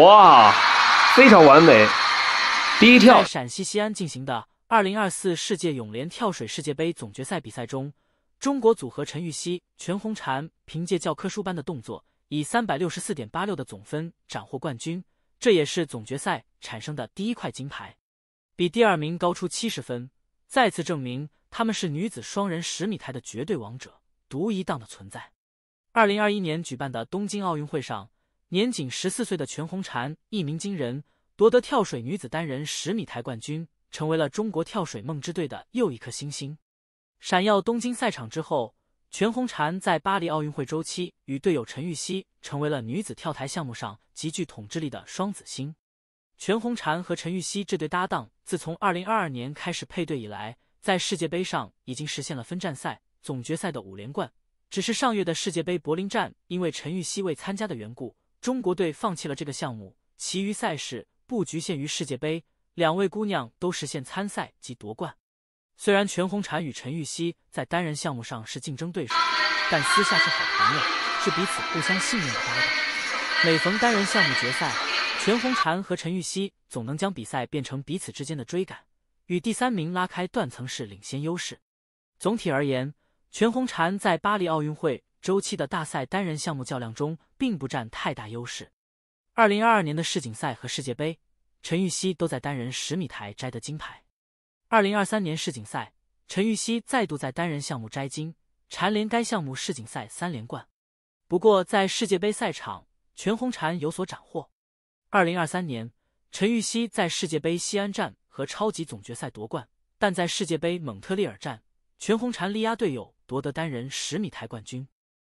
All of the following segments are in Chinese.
哇，非常完美！第一跳。在陕西西安进行的2024世界泳联跳水世界杯总决赛比赛中，中国组合陈芋汐、全红婵凭借教科书般的动作，以364.86的总分斩获冠军，这也是总决赛产生的第一块金牌，比第二名高出70分，再次证明他们是女子双人十米台的绝对王者，独一档的存在。2021年举办的东京奥运会上。年仅十四岁的全红婵一鸣惊人，夺得跳水女子单人十米台冠军，成为了中国跳水梦之队的又一颗星星。闪耀东京赛场之后，全红婵在巴黎奥运会周期与队友陈芋汐成为了女子跳台项目上极具统治力的双子星。全红婵和陈芋汐这对搭档，自从二零二二年开始配对以来，在世界杯上已经实现了分站赛、总决赛的五连冠。只是上月的世界杯柏林站，因为陈芋汐未参加的缘故。中国队放弃了这个项目，其余赛事不局限于世界杯。两位姑娘都实现参赛及夺冠。虽然全红婵与陈芋汐在单人项目上是竞争对手，但私下是好朋友，是彼此互相信任的搭档。每逢单人项目决赛，全红婵和陈芋汐总能将比赛变成彼此之间的追赶，与第三名拉开断层式领先优势。总体而言，全红婵在巴黎奥运会。周期的大赛单人项目较量中，并不占太大优势。二零二二年的世锦赛和世界杯，陈芋汐都在单人十米台摘得金牌。二零二三年世锦赛，陈芋汐再度在单人项目摘金，蝉联该项目世锦赛三连冠。不过，在世界杯赛场，全红婵有所斩获。二零二三年，陈芋汐在世界杯西安站和超级总决赛夺冠，但在世界杯蒙特利尔站，全红婵力压队友夺得单人十米台冠军。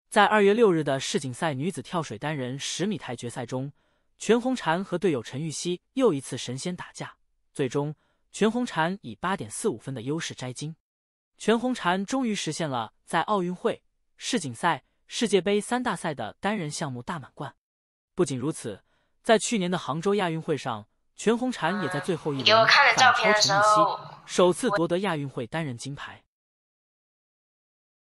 在二月六日的世锦赛女子跳水单人十米台决赛中，全红婵和队友陈芋汐又一次神仙打架。最终，全红婵以八点四五分的优势摘金。全红婵终于实现了在奥运会、世锦赛、世界杯三大赛的单人项目大满贯。不仅如此，在去年的杭州亚运会上，全红婵也在最后一跳超陈芋汐，首次夺得亚运会单人金牌。